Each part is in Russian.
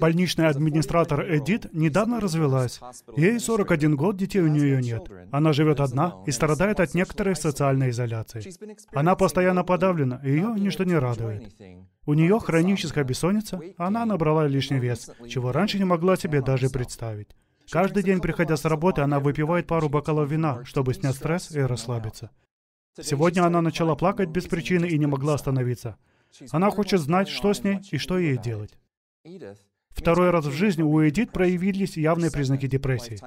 Больничная администратор Эдит недавно развелась. Ей 41 год, детей у нее нет. Она живет одна и страдает от некоторой социальной изоляции. Она постоянно подавлена, и ее ничто не радует. У нее хроническая бессонница, она набрала лишний вес, чего раньше не могла себе даже представить. Каждый день, приходя с работы, она выпивает пару бокалов вина, чтобы снять стресс и расслабиться. Сегодня она начала плакать без причины и не могла остановиться. Она хочет знать, что с ней и что ей делать. Второй раз в жизни у Эдит проявились явные признаки депрессии.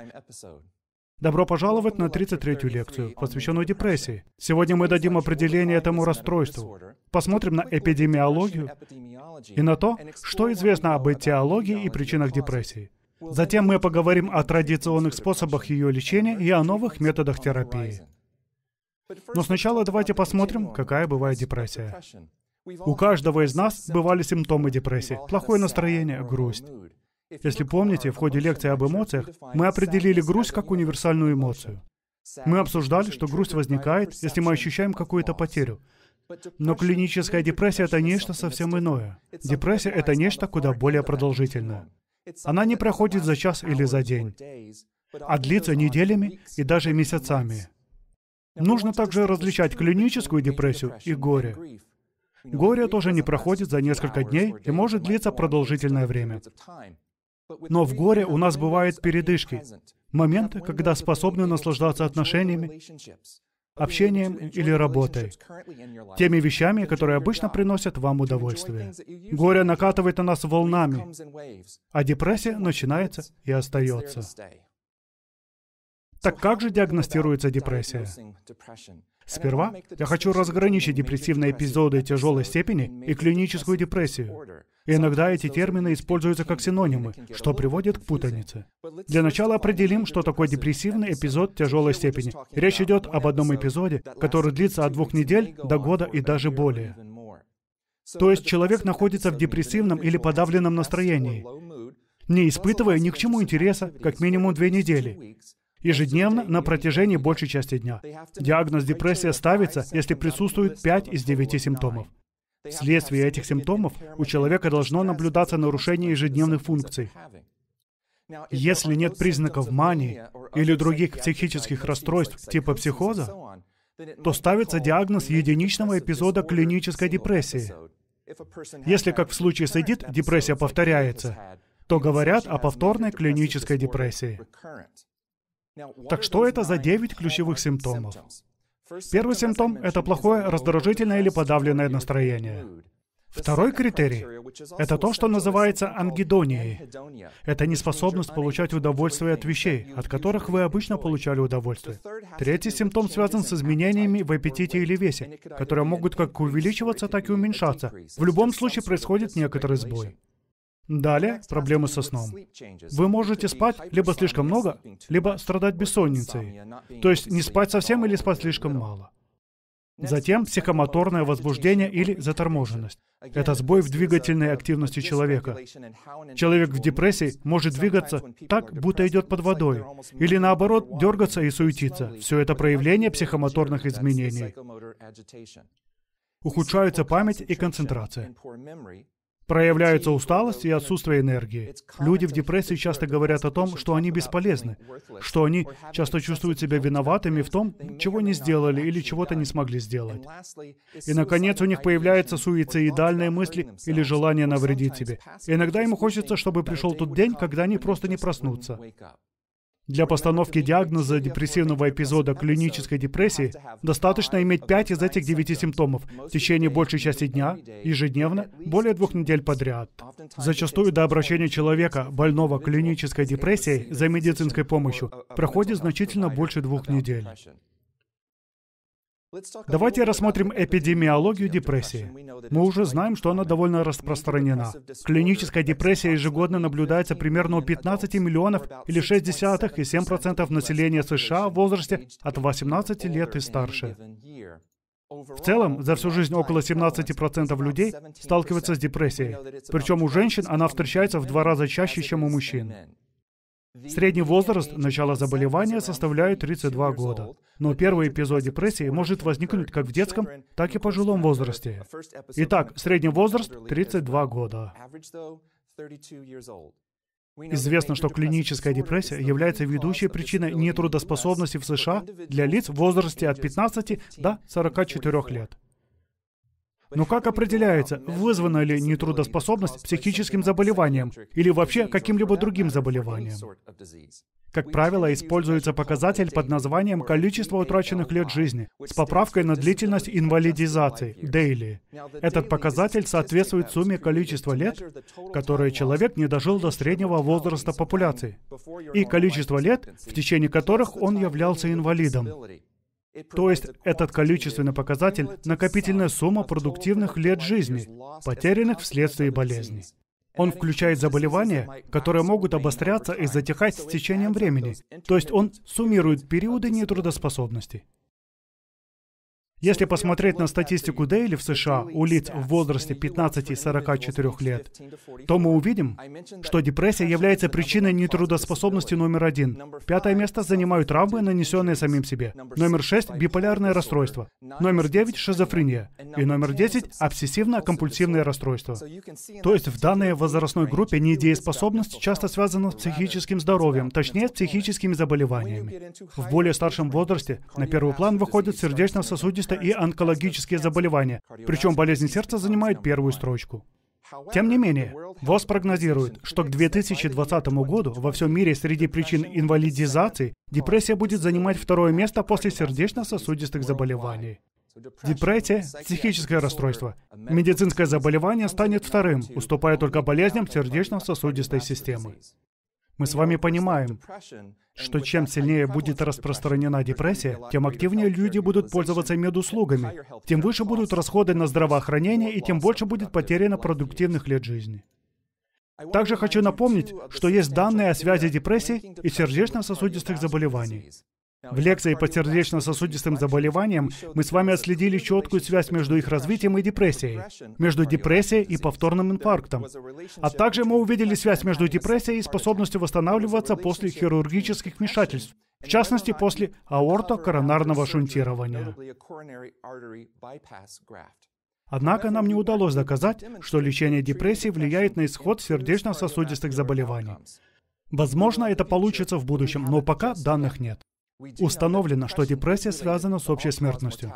Добро пожаловать на 33-ю лекцию, посвященную депрессии. Сегодня мы дадим определение этому расстройству, посмотрим на эпидемиологию и на то, что известно об этиологии и причинах депрессии. Затем мы поговорим о традиционных способах ее лечения и о новых методах терапии. Но сначала давайте посмотрим, какая бывает депрессия. У каждого из нас бывали симптомы депрессии. Плохое настроение, грусть. Если помните, в ходе лекции об эмоциях мы определили грусть как универсальную эмоцию. Мы обсуждали, что грусть возникает, если мы ощущаем какую-то потерю. Но клиническая депрессия — это нечто совсем иное. Депрессия — это нечто куда более продолжительное. Она не проходит за час или за день, а длится неделями и даже месяцами. Нужно также различать клиническую депрессию и горе. Горе тоже не проходит за несколько дней и может длиться продолжительное время. Но в горе у нас бывают передышки, моменты, когда способны наслаждаться отношениями, общением или работой, теми вещами, которые обычно приносят вам удовольствие. Горе накатывает на нас волнами, а депрессия начинается и остается. Так как же диагностируется депрессия? Сперва я хочу разграничить депрессивные эпизоды тяжелой степени и клиническую депрессию. иногда эти термины используются как синонимы, что приводит к путанице. Для начала определим, что такое депрессивный эпизод тяжелой степени. Речь идет об одном эпизоде, который длится от двух недель до года и даже более. То есть человек находится в депрессивном или подавленном настроении, не испытывая ни к чему интереса как минимум две недели, ежедневно на протяжении большей части дня. Диагноз депрессия ставится, если присутствует 5 из 9 симптомов. Вследствие этих симптомов у человека должно наблюдаться нарушение ежедневных функций. Если нет признаков мании или других психических расстройств типа психоза, то ставится диагноз единичного эпизода клинической депрессии. Если, как в случае с Эдит, депрессия повторяется, то говорят о повторной клинической депрессии. Так что это за 9 ключевых симптомов? Первый симптом — это плохое, раздражительное или подавленное настроение. Второй критерий — это то, что называется ангидонией. Это неспособность получать удовольствие от вещей, от которых вы обычно получали удовольствие. Третий симптом связан с изменениями в аппетите или весе, которые могут как увеличиваться, так и уменьшаться. В любом случае происходит некоторый сбой. Далее – проблемы со сном. Вы можете спать либо слишком много, либо страдать бессонницей, то есть не спать совсем или спать слишком мало. Затем психомоторное возбуждение или заторможенность. Это сбой в двигательной активности человека. Человек в депрессии может двигаться так, будто идет под водой, или наоборот, дергаться и суетиться. Все это проявление психомоторных изменений. Ухудшаются память и концентрация. Проявляется усталость и отсутствие энергии. Люди в депрессии часто говорят о том, что они бесполезны, что они часто чувствуют себя виноватыми в том, чего не сделали или чего-то не смогли сделать. И, наконец, у них появляются суицидальные мысли или желание навредить себе. иногда им хочется, чтобы пришел тот день, когда они просто не проснутся. Для постановки диагноза депрессивного эпизода клинической депрессии достаточно иметь 5 из этих 9 симптомов в течение большей части дня, ежедневно, более двух недель подряд. Зачастую до обращения человека, больного клинической депрессией, за медицинской помощью проходит значительно больше двух недель. Давайте рассмотрим эпидемиологию депрессии. Мы уже знаем, что она довольно распространена. Клиническая депрессия ежегодно наблюдается примерно у 15 миллионов или 6,7% и 7% населения США в возрасте от 18 лет и старше. В целом, за всю жизнь около 17% людей сталкиваются с депрессией. Причем у женщин она встречается в два раза чаще, чем у мужчин. Средний возраст начала заболевания составляет 32 года, но первый эпизод депрессии может возникнуть как в детском, так и пожилом возрасте. Итак, средний возраст — 32 года. Известно, что клиническая депрессия является ведущей причиной нетрудоспособности в США для лиц в возрасте от 15 до 44 лет. Но как определяется, вызвана ли нетрудоспособность психическим заболеванием или вообще каким-либо другим заболеванием? Как правило, используется показатель под названием «количество утраченных лет жизни» с поправкой на длительность инвалидизации, daily. Этот показатель соответствует сумме количества лет, которые человек не дожил до среднего возраста популяции, и количество лет, в течение которых он являлся инвалидом. То есть этот количественный показатель – накопительная сумма продуктивных лет жизни, потерянных вследствие болезни. Он включает заболевания, которые могут обостряться и затихать с течением времени, то есть он суммирует периоды нетрудоспособности. Если посмотреть на статистику Дейли в США у лиц в возрасте 15 44 лет, то мы увидим, что депрессия является причиной нетрудоспособности номер один. Пятое место занимают травмы, нанесенные самим себе. Номер шесть – биполярное расстройство. Номер девять – шизофрения. И номер десять – обсессивно-компульсивное расстройство. То есть в данной возрастной группе недееспособность часто связана с психическим здоровьем, точнее, с психическими заболеваниями. В более старшем возрасте на первый план выходит сердечно-сосудистая диабета и онкологические заболевания. Причем болезнь сердца занимает первую строчку. Тем не менее, ВОЗ прогнозирует, что к 2020 году во всем мире среди причин инвалидизации депрессия будет занимать второе место после сердечно-сосудистых заболеваний. Депрессия, психическое расстройство, медицинское заболевание станет вторым, уступая только болезням сердечно-сосудистой системы. Мы с вами понимаем, что чем сильнее будет распространена депрессия, тем активнее люди будут пользоваться медуслугами, тем выше будут расходы на здравоохранение и тем больше будет потеряно продуктивных лет жизни. Также хочу напомнить, что есть данные о связи депрессии и сердечно-сосудистых заболеваний. В лекции по сердечно-сосудистым заболеваниям мы с вами отследили четкую связь между их развитием и депрессией, между депрессией и повторным инфарктом. А также мы увидели связь между депрессией и способностью восстанавливаться после хирургических вмешательств, в частности, после аорто-коронарного шунтирования. Однако нам не удалось доказать, что лечение депрессии влияет на исход сердечно-сосудистых заболеваний. Возможно, это получится в будущем, но пока данных нет. Установлено, что депрессия связана с общей смертностью.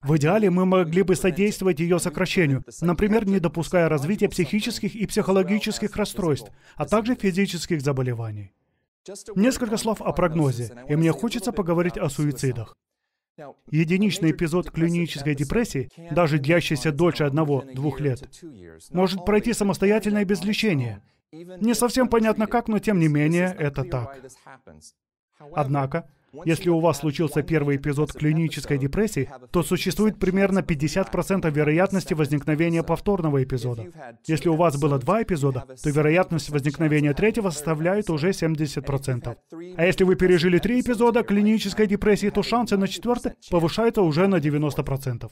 В идеале мы могли бы содействовать ее сокращению, например, не допуская развития психических и психологических расстройств, а также физических заболеваний. Несколько слов о прогнозе, и мне хочется поговорить о суицидах. Единичный эпизод клинической депрессии, даже длящийся дольше одного-двух лет, может пройти самостоятельно и без лечения. Не совсем понятно как, но тем не менее это так. Однако, если у вас случился первый эпизод клинической депрессии, то существует примерно 50% вероятности возникновения повторного эпизода. Если у вас было два эпизода, то вероятность возникновения третьего составляет уже 70%. А если вы пережили три эпизода клинической депрессии, то шансы на четвертый повышаются уже на 90%.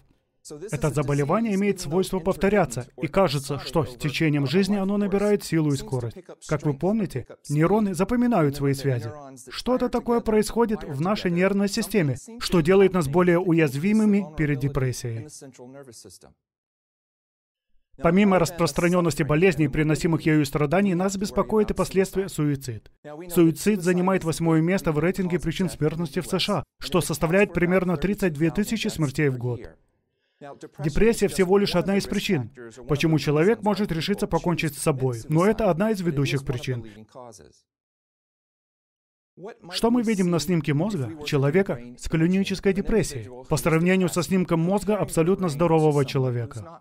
Это заболевание имеет свойство повторяться, и кажется, что с течением жизни оно набирает силу и скорость. Как вы помните, нейроны запоминают свои связи. Что-то такое происходит в нашей нервной системе, что делает нас более уязвимыми перед депрессией. Помимо распространенности болезней, приносимых ею страданий, нас беспокоит и последствия суицид. Суицид занимает восьмое место в рейтинге причин смертности в США, что составляет примерно 32 тысячи смертей в год. Депрессия всего лишь одна из причин, почему человек может решиться покончить с собой, но это одна из ведущих причин. Что мы видим на снимке мозга человека с клинической депрессией по сравнению со снимком мозга абсолютно здорового человека?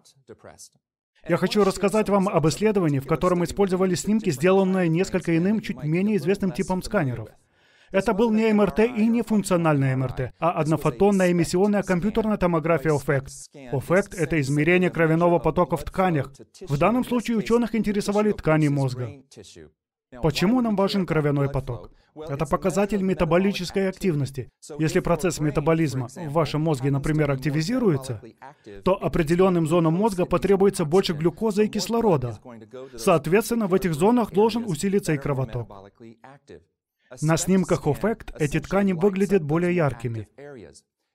Я хочу рассказать вам об исследовании, в котором использовали снимки, сделанные несколько иным, чуть менее известным типом сканеров — это был не МРТ и не функциональное МРТ, а однофотонная эмиссионная компьютерная томография ОФЭКТ. ОФЭКТ — это измерение кровяного потока в тканях. В данном случае ученых интересовали ткани мозга. Почему нам важен кровяной поток? Это показатель метаболической активности. Если процесс метаболизма в вашем мозге, например, активизируется, то определенным зонам мозга потребуется больше глюкозы и кислорода. Соответственно, в этих зонах должен усилиться и кровоток. На снимках Оффект эти ткани выглядят более яркими.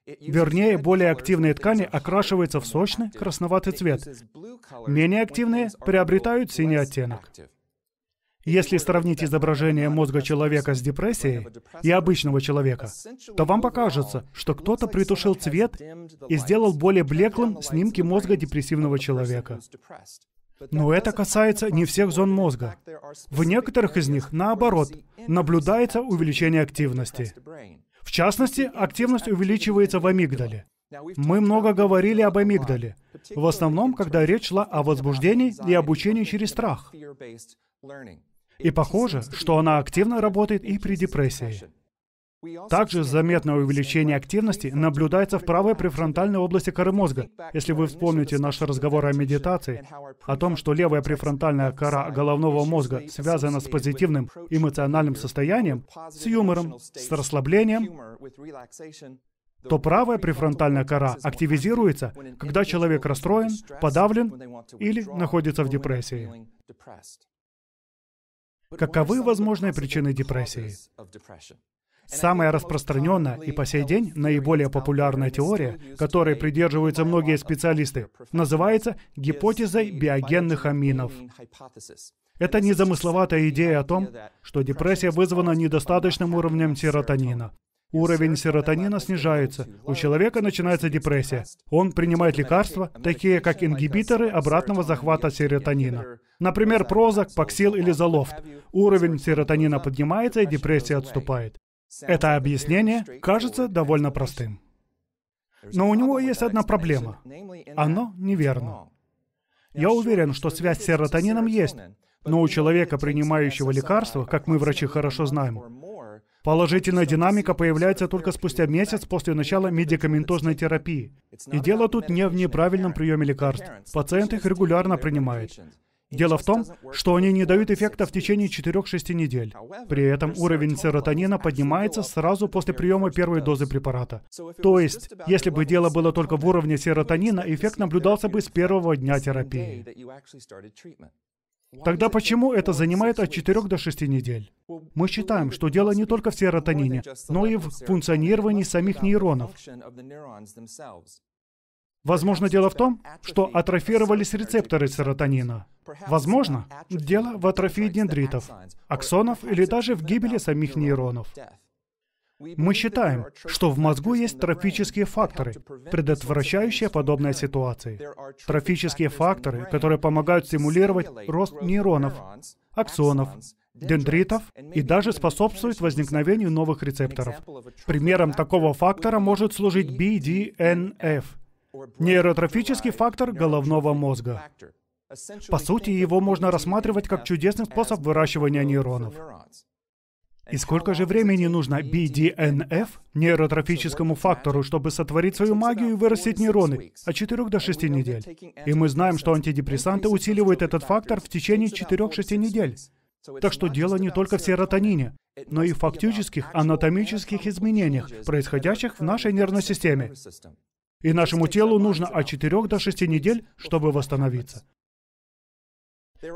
Вернее, более активные ткани окрашиваются в сочный красноватый цвет. Менее активные приобретают синий оттенок. Если сравнить изображение мозга человека с депрессией и обычного человека, то вам покажется, что кто-то притушил цвет и сделал более блеклым снимки мозга депрессивного человека. Но это касается не всех зон мозга. В некоторых из них, наоборот, наблюдается увеличение активности. В частности, активность увеличивается в амигдале. Мы много говорили об амигдале, в основном, когда речь шла о возбуждении и обучении через страх. И похоже, что она активно работает и при депрессии. Также заметное увеличение активности наблюдается в правой префронтальной области коры мозга. Если вы вспомните наш разговор о медитации, о том, что левая префронтальная кора головного мозга связана с позитивным эмоциональным состоянием, с юмором, с расслаблением, то правая префронтальная кора активизируется, когда человек расстроен, подавлен или находится в депрессии. Каковы возможные причины депрессии? Самая распространенная и по сей день наиболее популярная теория, которой придерживаются многие специалисты, называется гипотезой биогенных аминов. Это незамысловатая идея о том, что депрессия вызвана недостаточным уровнем серотонина. Уровень серотонина снижается, у человека начинается депрессия. Он принимает лекарства, такие как ингибиторы обратного захвата серотонина. Например, прозак, паксил или залофт. Уровень серотонина поднимается, и депрессия отступает. Это объяснение кажется довольно простым. Но у него есть одна проблема. Оно неверно. Я уверен, что связь с серотонином есть, но у человека, принимающего лекарства, как мы, врачи, хорошо знаем, положительная динамика появляется только спустя месяц после начала медикаментозной терапии. И дело тут не в неправильном приеме лекарств. Пациент их регулярно принимает. Дело в том, что они не дают эффекта в течение 4-6 недель. При этом уровень серотонина поднимается сразу после приема первой дозы препарата. То есть, если бы дело было только в уровне серотонина, эффект наблюдался бы с первого дня терапии. Тогда почему это занимает от 4 до 6 недель? Мы считаем, что дело не только в серотонине, но и в функционировании самих нейронов. Возможно, дело в том, что атрофировались рецепторы серотонина. Возможно, дело в атрофии дендритов, аксонов или даже в гибели самих нейронов. Мы считаем, что в мозгу есть трофические факторы, предотвращающие подобные ситуации. Трофические факторы, которые помогают стимулировать рост нейронов, аксонов, дендритов и даже способствуют возникновению новых рецепторов. Примером такого фактора может служить BDNF – Нейротрофический фактор головного мозга. По сути, его можно рассматривать как чудесный способ выращивания нейронов. И сколько же времени нужно BDNF, нейротрофическому фактору, чтобы сотворить свою магию и вырастить нейроны? От 4 до 6 недель. И мы знаем, что антидепрессанты усиливают этот фактор в течение 4-6 недель. Так что дело не только в серотонине, но и в фактических анатомических изменениях, происходящих в нашей нервной системе. И нашему телу нужно от 4 до 6 недель, чтобы восстановиться.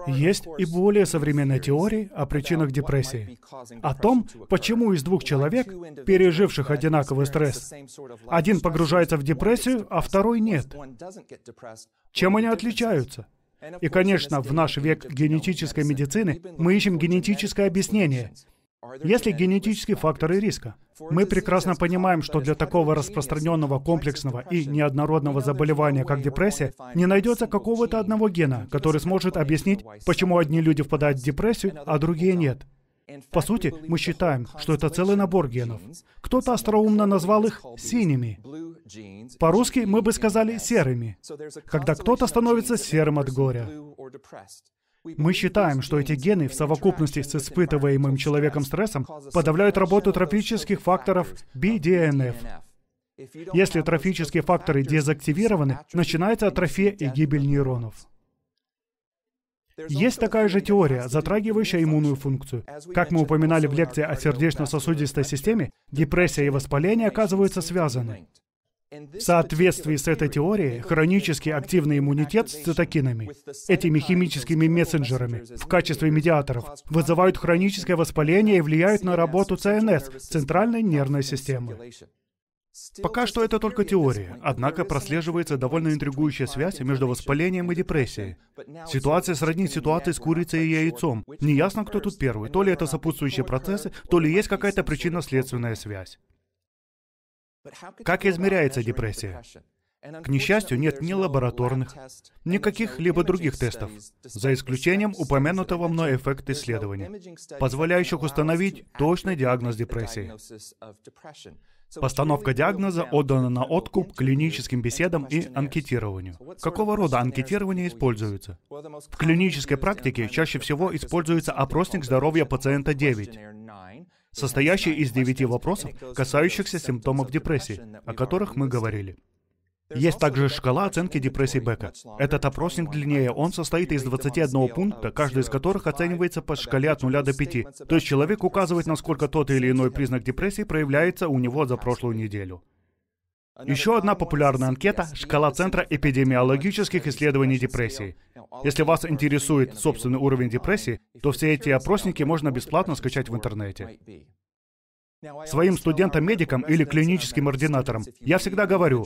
Есть и более современные теории о причинах депрессии, о том, почему из двух человек, переживших одинаковый стресс, один погружается в депрессию, а второй нет. Чем они отличаются? И, конечно, в наш век генетической медицины мы ищем генетическое объяснение — есть ли генетические факторы риска? Мы прекрасно понимаем, что для такого распространенного комплексного и неоднородного заболевания, как депрессия, не найдется какого-то одного гена, который сможет объяснить, почему одни люди впадают в депрессию, а другие нет. По сути, мы считаем, что это целый набор генов. Кто-то остроумно назвал их синими. По-русски мы бы сказали серыми, когда кто-то становится серым от горя. Мы считаем, что эти гены в совокупности с испытываемым человеком стрессом подавляют работу трофических факторов BDNF. Если трофические факторы дезактивированы, начинается атрофия и гибель нейронов. Есть такая же теория, затрагивающая иммунную функцию. Как мы упоминали в лекции о сердечно-сосудистой системе, депрессия и воспаление оказываются связаны. В соответствии с этой теорией, хронически активный иммунитет с цитокинами, этими химическими мессенджерами, в качестве медиаторов, вызывают хроническое воспаление и влияют на работу ЦНС, центральной нервной системы. Пока что это только теория, однако прослеживается довольно интригующая связь между воспалением и депрессией. Ситуация сродни ситуации с курицей и яйцом. Неясно, кто тут первый, то ли это сопутствующие процессы, то ли есть какая-то причинно-следственная связь. Как измеряется депрессия? К несчастью, нет ни лабораторных, никаких либо других тестов, за исключением упомянутого мной эффекта исследования, позволяющих установить точный диагноз депрессии. Постановка диагноза отдана на откуп клиническим беседам и анкетированию. Какого рода анкетирование используется? В клинической практике чаще всего используется опросник здоровья пациента 9 состоящий из девяти вопросов, касающихся симптомов депрессии, о которых мы говорили. Есть также шкала оценки депрессии Бека. Этот опросник длиннее, он состоит из 21 пункта, каждый из которых оценивается по шкале от 0 до 5. То есть человек указывает, насколько тот или иной признак депрессии проявляется у него за прошлую неделю. Еще одна популярная анкета — шкала Центра эпидемиологических исследований депрессии. Если вас интересует собственный уровень депрессии, то все эти опросники можно бесплатно скачать в интернете. Своим студентам-медикам или клиническим ординаторам я всегда говорю,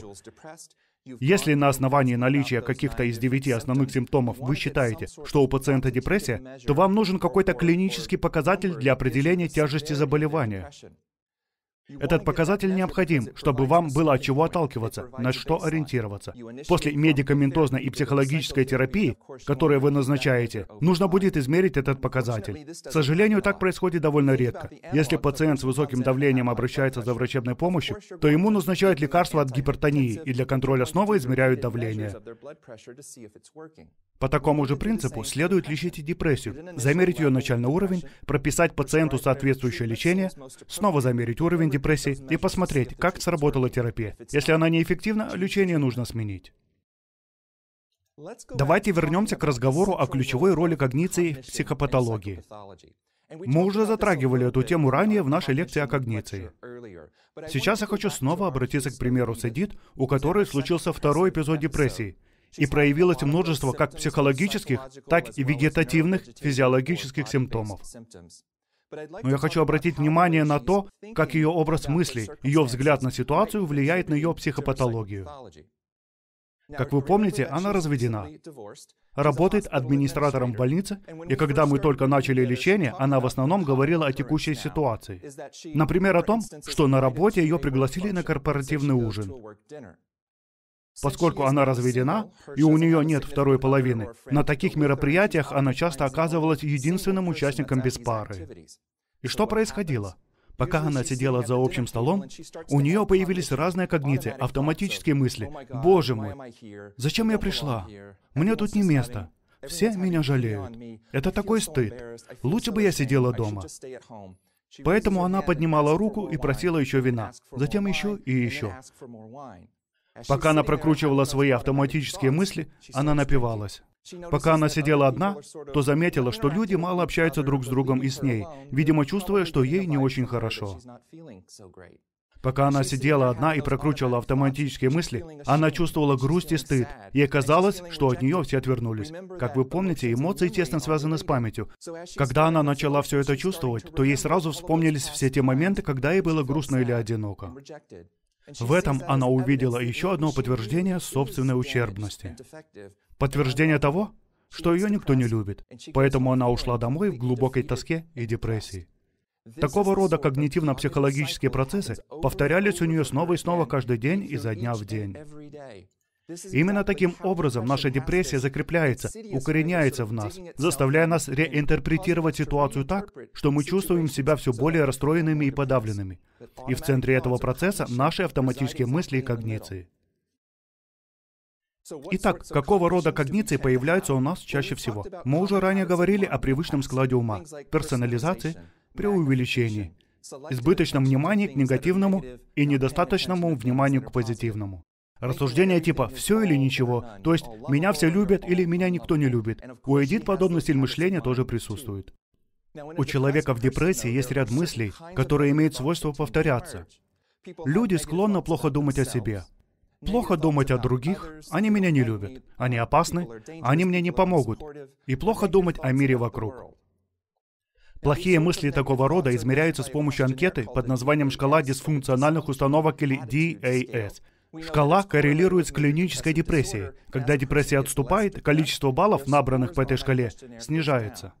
если на основании наличия каких-то из девяти основных симптомов вы считаете, что у пациента депрессия, то вам нужен какой-то клинический показатель для определения тяжести заболевания. Этот показатель необходим, чтобы вам было от чего отталкиваться, на что ориентироваться. После медикаментозной и психологической терапии, которую вы назначаете, нужно будет измерить этот показатель. К сожалению, так происходит довольно редко. Если пациент с высоким давлением обращается за врачебной помощью, то ему назначают лекарства от гипертонии и для контроля снова измеряют давление. По такому же принципу следует лечить и депрессию, замерить ее начальный уровень, прописать пациенту соответствующее лечение, снова замерить уровень депрессии и посмотреть, как сработала терапия. Если она неэффективна, лечение нужно сменить. Давайте вернемся к разговору о ключевой роли когниции в психопатологии. Мы уже затрагивали эту тему ранее в нашей лекции о когниции. Сейчас я хочу снова обратиться к примеру с у которой случился второй эпизод депрессии, и проявилось множество как психологических, так и вегетативных физиологических симптомов. Но я хочу обратить внимание на то, как ее образ мыслей, ее взгляд на ситуацию влияет на ее психопатологию. Как вы помните, она разведена. Работает администратором в больнице, и когда мы только начали лечение, она в основном говорила о текущей ситуации. Например, о том, что на работе ее пригласили на корпоративный ужин. Поскольку она разведена, и у нее нет второй половины, на таких мероприятиях она часто оказывалась единственным участником без пары. И что происходило? Пока она сидела за общим столом, у нее появились разные когниции, автоматические мысли. «Боже мой, зачем я пришла? Мне тут не место. Все меня жалеют. Это такой стыд. Лучше бы я сидела дома». Поэтому она поднимала руку и просила еще вина, затем еще и еще. Пока она прокручивала свои автоматические мысли, она напивалась. Пока она сидела одна, то заметила, что люди мало общаются друг с другом и с ней, видимо, чувствуя, что ей не очень хорошо. Пока она сидела одна и прокручивала автоматические мысли, она чувствовала грусть и стыд. Ей казалось, что от нее все отвернулись. Как вы помните, эмоции тесно связаны с памятью. Когда она начала все это чувствовать, то ей сразу вспомнились все те моменты, когда ей было грустно или одиноко. В этом она увидела еще одно подтверждение собственной ущербности. Подтверждение того, что ее никто не любит, поэтому она ушла домой в глубокой тоске и депрессии. Такого рода когнитивно-психологические процессы повторялись у нее снова и снова каждый день изо дня в день. Именно таким образом наша депрессия закрепляется, укореняется в нас, заставляя нас реинтерпретировать ситуацию так, что мы чувствуем себя все более расстроенными и подавленными. И в центре этого процесса наши автоматические мысли и когниции. Итак, какого рода когниции появляются у нас чаще всего? Мы уже ранее говорили о привычном складе ума, персонализации, преувеличении, избыточном внимании к негативному и недостаточному вниманию к позитивному. Рассуждение типа «все или ничего», то есть «меня все любят» или «меня никто не любит». У Эдит подобный стиль мышления тоже присутствует. У человека в депрессии есть ряд мыслей, которые имеют свойство повторяться. Люди склонны плохо думать о себе. Плохо думать о других, они меня не любят, они опасны, они мне не помогут. И плохо думать о мире вокруг. Плохие мысли такого рода измеряются с помощью анкеты под названием «Шкала дисфункциональных установок» или DAS, Шкала коррелирует с клинической депрессией. Когда депрессия отступает, количество баллов, набранных по этой шкале, снижается.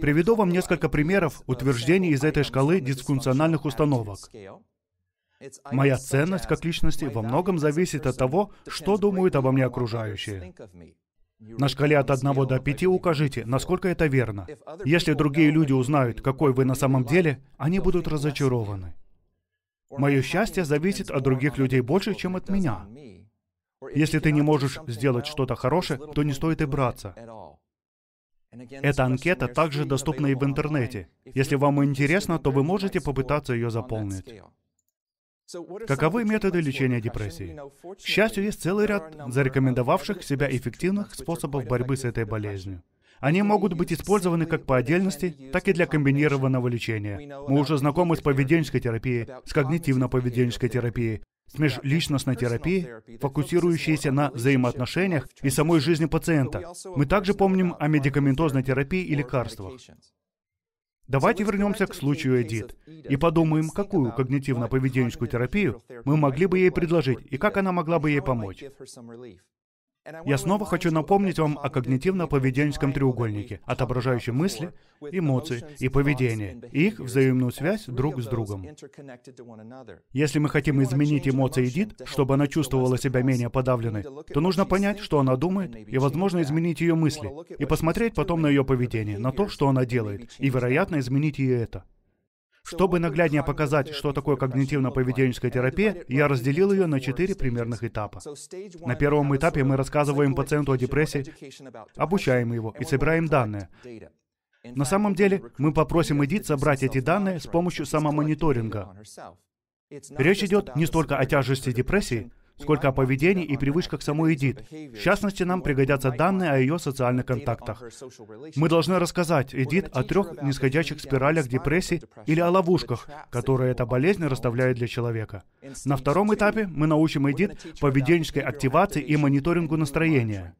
Приведу вам несколько примеров утверждений из этой шкалы дисфункциональных установок. Моя ценность как личности во многом зависит от того, что думают обо мне окружающие. На шкале от 1 до 5 укажите, насколько это верно. Если другие люди узнают, какой вы на самом деле, они будут разочарованы. Мое счастье зависит от других людей больше, чем от меня. Если ты не можешь сделать что-то хорошее, то не стоит и браться. Эта анкета также доступна и в интернете. Если вам интересно, то вы можете попытаться ее заполнить. Каковы методы лечения депрессии? К счастью, есть целый ряд зарекомендовавших себя эффективных способов борьбы с этой болезнью. Они могут быть использованы как по отдельности, так и для комбинированного лечения. Мы уже знакомы с поведенческой терапией, с когнитивно-поведенческой терапией, с межличностной терапией, фокусирующейся на взаимоотношениях и самой жизни пациента. Мы также помним о медикаментозной терапии и лекарствах. Давайте вернемся к случаю Эдит и подумаем, какую когнитивно-поведенческую терапию мы могли бы ей предложить и как она могла бы ей помочь. Я снова хочу напомнить вам о когнитивно-поведенческом треугольнике, отображающем мысли, эмоции и поведение, и их взаимную связь друг с другом. Если мы хотим изменить эмоции Эдит, чтобы она чувствовала себя менее подавленной, то нужно понять, что она думает, и, возможно, изменить ее мысли, и посмотреть потом на ее поведение, на то, что она делает, и, вероятно, изменить и это. Чтобы нагляднее показать, что такое когнитивно-поведенческая терапия, я разделил ее на четыре примерных этапа. На первом этапе мы рассказываем пациенту о депрессии, обучаем его и собираем данные. На самом деле, мы попросим Эдит собрать эти данные с помощью самомониторинга. Речь идет не столько о тяжести депрессии, сколько о поведении и привычках самой Эдит. В частности, нам пригодятся данные о ее социальных контактах. Мы должны рассказать Эдит о трех нисходящих спиралях депрессии или о ловушках, которые эта болезнь расставляет для человека. На втором этапе мы научим Эдит поведенческой активации и мониторингу настроения.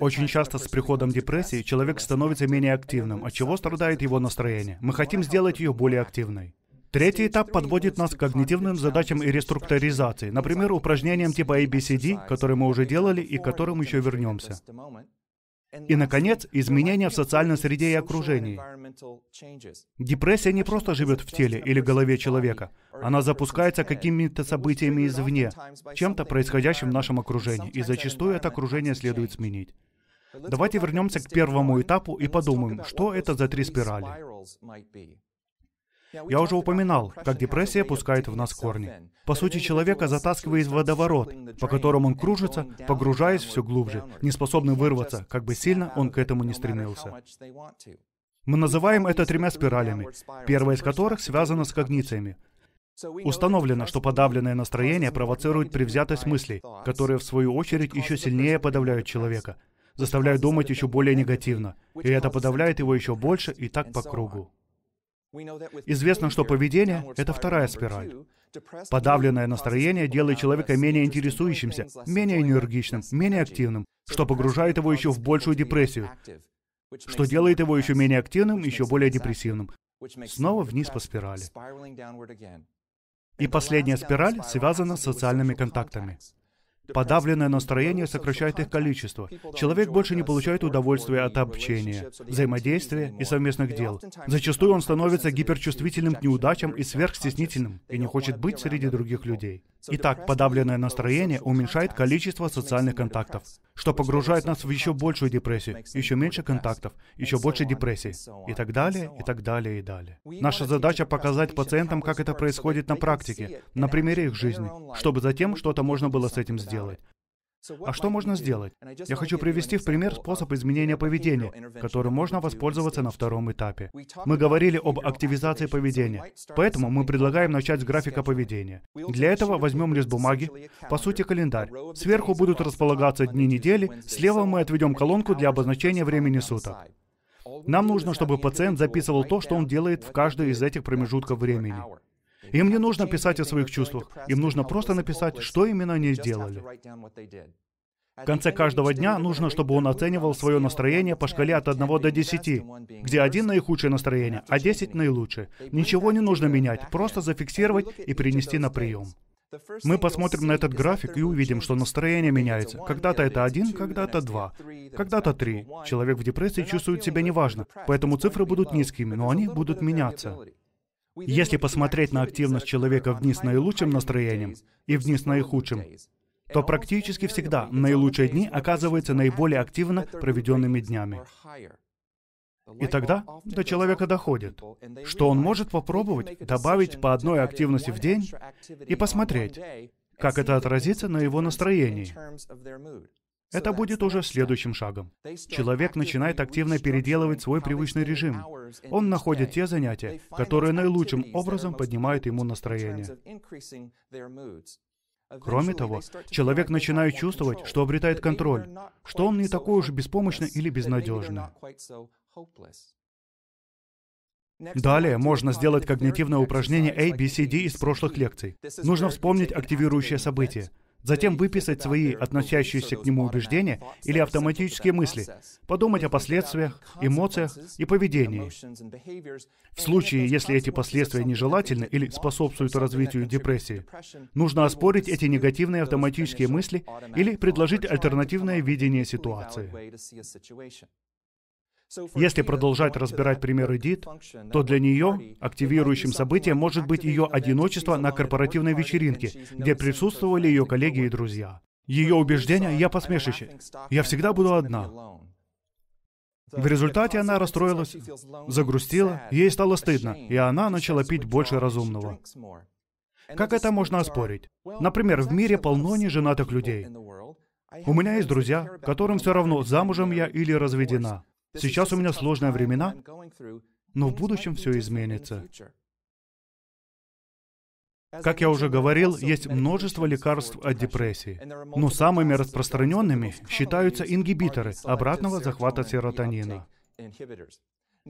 Очень часто с приходом депрессии человек становится менее активным, от чего страдает его настроение. Мы хотим сделать ее более активной. Третий этап подводит нас к когнитивным задачам и реструктуризации, например, упражнениям типа ABCD, которые мы уже делали и к которым еще вернемся. И, наконец, изменения в социальной среде и окружении. Депрессия не просто живет в теле или голове человека. Она запускается какими-то событиями извне, чем-то происходящим в нашем окружении, и зачастую это окружение следует сменить. Давайте вернемся к первому этапу и подумаем, что это за три спирали. Я уже упоминал, как депрессия пускает в нас корни. По сути, человека затаскивает в водоворот, по которому он кружится, погружаясь все глубже, не способный вырваться, как бы сильно он к этому не стремился. Мы называем это тремя спиралями, первая из которых связана с когнициями. Установлено, что подавленное настроение провоцирует превзятость мыслей, которые, в свою очередь, еще сильнее подавляют человека, заставляют думать еще более негативно, и это подавляет его еще больше и так по кругу. Известно, что поведение — это вторая спираль. Подавленное настроение делает человека менее интересующимся, менее энергичным, менее активным, что погружает его еще в большую депрессию, что делает его еще менее активным, еще более депрессивным. Снова вниз по спирали. И последняя спираль связана с социальными контактами. Подавленное настроение сокращает их количество. Человек больше не получает удовольствия от общения, взаимодействия и совместных дел. Зачастую он становится гиперчувствительным к неудачам и сверхстеснительным, и не хочет быть среди других людей. Итак, подавленное настроение уменьшает количество социальных контактов, что погружает нас в еще большую депрессию, еще меньше контактов, еще больше депрессии, и так далее, и так далее, и далее. Наша задача показать пациентам, как это происходит на практике, на примере их жизни, чтобы затем что-то можно было с этим сделать, а что можно сделать? Я хочу привести в пример способ изменения поведения, которым можно воспользоваться на втором этапе. Мы говорили об активизации поведения, поэтому мы предлагаем начать с графика поведения. Для этого возьмем лист бумаги, по сути календарь. Сверху будут располагаться дни недели, слева мы отведем колонку для обозначения времени суток. Нам нужно, чтобы пациент записывал то, что он делает в каждый из этих промежутков времени. Им не нужно писать о своих чувствах, им нужно просто написать, что именно они сделали. В конце каждого дня нужно, чтобы он оценивал свое настроение по шкале от 1 до 10, где 1 наихудшее настроение, а 10 наилучшее. Ничего не нужно менять, просто зафиксировать и принести на прием. Мы посмотрим на этот график и увидим, что настроение меняется. Когда-то это один, когда-то два, когда-то три. Человек в депрессии чувствует себя неважно, поэтому цифры будут низкими, но они будут меняться. Если посмотреть на активность человека в дни с наилучшим настроением и в дни с наихудшим, то практически всегда наилучшие дни оказываются наиболее активно проведенными днями. И тогда до человека доходит, что он может попробовать добавить по одной активности в день и посмотреть, как это отразится на его настроении. Это будет уже следующим шагом. Человек начинает активно переделывать свой привычный режим, он находит те занятия, которые наилучшим образом поднимают ему настроение. Кроме того, человек начинает чувствовать, что обретает контроль, что он не такой уж беспомощный или безнадежный. Далее можно сделать когнитивное упражнение A, B, C, D из прошлых e. лекций. Нужно вспомнить активирующее событие затем выписать свои относящиеся к нему убеждения или автоматические мысли, подумать о последствиях, эмоциях и поведении. В случае, если эти последствия нежелательны или способствуют развитию депрессии, нужно оспорить эти негативные автоматические мысли или предложить альтернативное видение ситуации. Если продолжать разбирать пример Эдит, то для нее активирующим событием может быть ее одиночество на корпоративной вечеринке, где присутствовали ее коллеги и друзья. Ее убеждение: «я посмешище», «я всегда буду одна». В результате она расстроилась, загрустила, ей стало стыдно, и она начала пить больше разумного. Как это можно оспорить? Например, в мире полно неженатых людей. У меня есть друзья, которым все равно, замужем я или разведена. Сейчас у меня сложные времена, но в будущем все изменится. Как я уже говорил, есть множество лекарств от депрессии, но самыми распространенными считаются ингибиторы обратного захвата серотонина.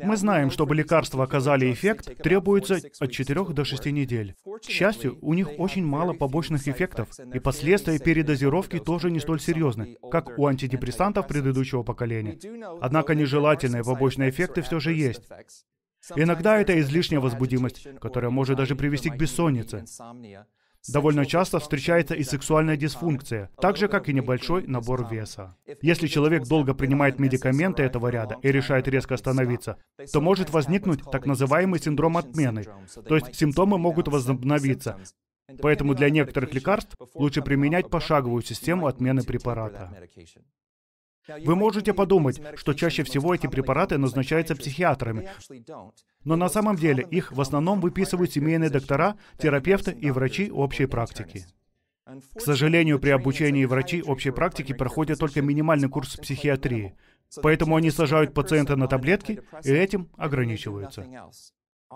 Мы знаем, чтобы лекарства оказали эффект, требуется от 4 до 6 недель. К счастью, у них очень мало побочных эффектов, и последствия передозировки тоже не столь серьезны, как у антидепрессантов предыдущего поколения. Однако нежелательные побочные эффекты все же есть. Иногда это излишняя возбудимость, которая может даже привести к бессоннице. Довольно часто встречается и сексуальная дисфункция, так же как и небольшой набор веса. Если человек долго принимает медикаменты этого ряда и решает резко остановиться, то может возникнуть так называемый синдром отмены, то есть симптомы могут возобновиться, Поэтому для некоторых лекарств лучше применять пошаговую систему отмены препарата. Вы можете подумать, что чаще всего эти препараты назначаются психиатрами, но на самом деле их в основном выписывают семейные доктора, терапевты и врачи общей практики. К сожалению, при обучении врачи общей практики проходят только минимальный курс психиатрии, поэтому они сажают пациента на таблетки и этим ограничиваются.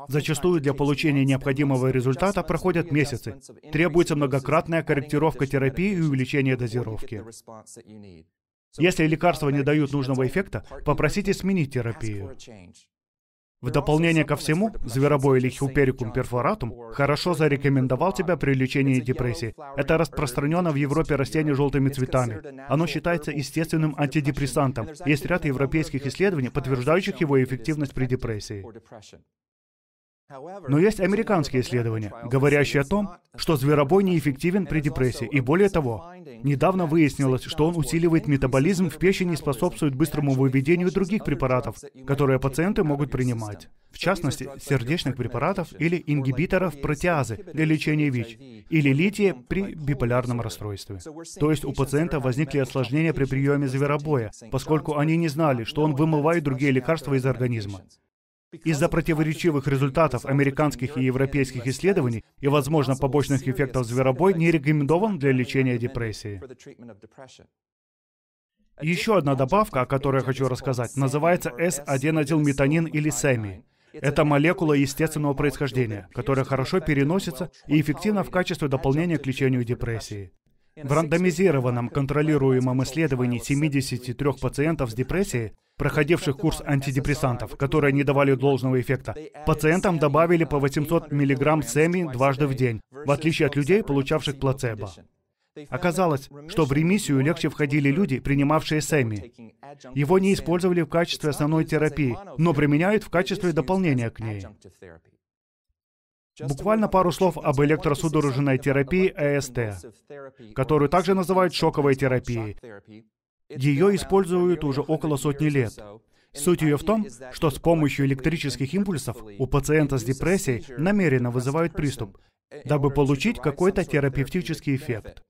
Зачастую для получения необходимого результата проходят месяцы. Требуется многократная корректировка терапии и увеличение дозировки. Если лекарства не дают нужного эффекта, попросите сменить терапию. В дополнение ко всему, зверобой или хилперикум перфоратум хорошо зарекомендовал тебя при лечении депрессии. Это распространено в Европе растение желтыми цветами. Оно считается естественным антидепрессантом. Есть ряд европейских исследований, подтверждающих его эффективность при депрессии. Но есть американские исследования, говорящие о том, что зверобой неэффективен при депрессии. И более того, недавно выяснилось, что он усиливает метаболизм в печени и способствует быстрому выведению других препаратов, которые пациенты могут принимать. В частности, сердечных препаратов или ингибиторов протеазы для лечения ВИЧ или лития при биполярном расстройстве. То есть у пациента возникли осложнения при приеме зверобоя, поскольку они не знали, что он вымывает другие лекарства из организма. Из-за противоречивых результатов американских и европейских исследований и, возможно, побочных эффектов зверобой не рекомендован для лечения депрессии. Еще одна добавка, о которой я хочу рассказать, называется S1-адилметанин или СЭМИ. Это молекула естественного происхождения, которая хорошо переносится и эффективна в качестве дополнения к лечению депрессии. В рандомизированном контролируемом исследовании 73 пациентов с депрессией, проходивших курс антидепрессантов, которые не давали должного эффекта, пациентам добавили по 800 мг семи дважды в день, в отличие от людей, получавших плацебо. Оказалось, что в ремиссию легче входили люди, принимавшие Сэмми. Его не использовали в качестве основной терапии, но применяют в качестве дополнения к ней. Буквально пару слов об электросудорожной терапии ЭСТ, которую также называют шоковой терапией. Ее используют уже около сотни лет. Суть ее в том, что с помощью электрических импульсов у пациента с депрессией намеренно вызывают приступ, э, э, дабы получить какой-то терапевтический эффект.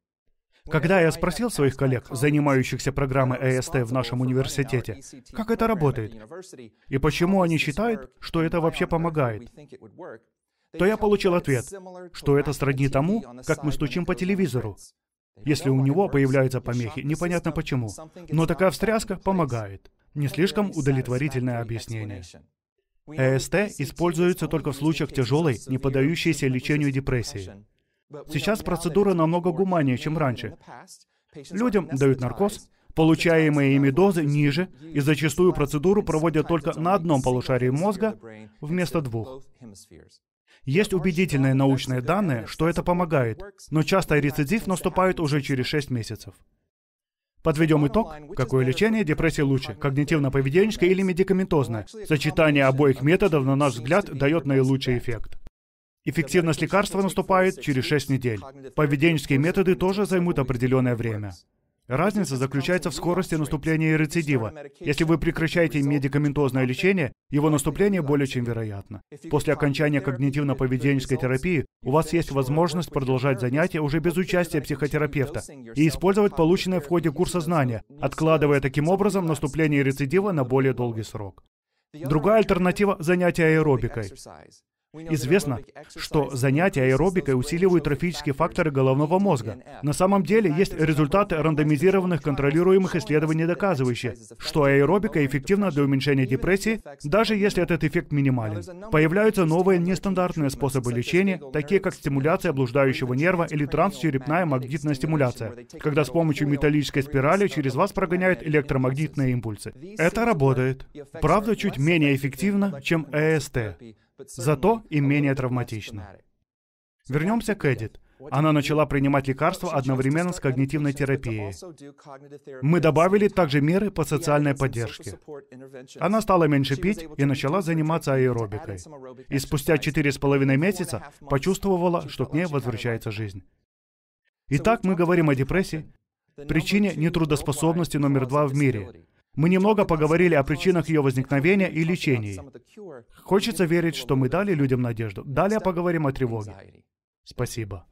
Когда я спросил своих коллег, занимающихся программой ЭСТ в нашем университете, как это работает, и почему они считают, что это вообще помогает, то я получил ответ, что это сродни тому, как мы стучим по телевизору. Если у него появляются помехи, непонятно почему, но такая встряска помогает. Не слишком удовлетворительное объяснение. ЭСТ используется только в случаях тяжелой, не поддающейся лечению депрессии. Сейчас процедура намного гуманнее, чем раньше. Людям дают наркоз, получаемые ими дозы ниже, и зачастую процедуру проводят только на одном полушарии мозга вместо двух. Есть убедительные научные данные, что это помогает, но часто рецидив наступает уже через 6 месяцев. Подведем итог. Какое лечение депрессии лучше? Когнитивно-поведенческое или медикаментозное? Сочетание обоих методов, на наш взгляд, дает наилучший эффект. Эффективность лекарства наступает через 6 недель. Поведенческие методы тоже займут определенное время. Разница заключается в скорости наступления и рецидива. Если вы прекращаете медикаментозное лечение, его наступление более чем вероятно. После окончания когнитивно-поведенческой терапии у вас есть возможность продолжать занятия уже без участия психотерапевта и использовать полученное в ходе курса знания, откладывая таким образом наступление рецидива на более долгий срок. Другая альтернатива – занятие аэробикой. Известно, что занятия аэробикой усиливают трофические факторы головного мозга. На самом деле есть результаты рандомизированных контролируемых исследований, доказывающие, что аэробика эффективна для уменьшения депрессии, даже если этот эффект минимален. Появляются новые нестандартные способы лечения, такие как стимуляция блуждающего нерва или трансчерепная магнитная стимуляция, когда с помощью металлической спирали через вас прогоняют электромагнитные импульсы. Это работает. Правда, чуть менее эффективно, чем ЭСТ зато и менее травматично. Вернемся к Эдит. Она начала принимать лекарства одновременно с когнитивной терапией. Мы добавили также меры по социальной поддержке. Она стала меньше пить и начала заниматься аэробикой. И спустя четыре с половиной месяца почувствовала, что к ней возвращается жизнь. Итак, мы говорим о депрессии, причине нетрудоспособности номер два в мире, мы немного поговорили о причинах ее возникновения и лечении. Хочется верить, что мы дали людям надежду. Далее поговорим о тревоге. Спасибо.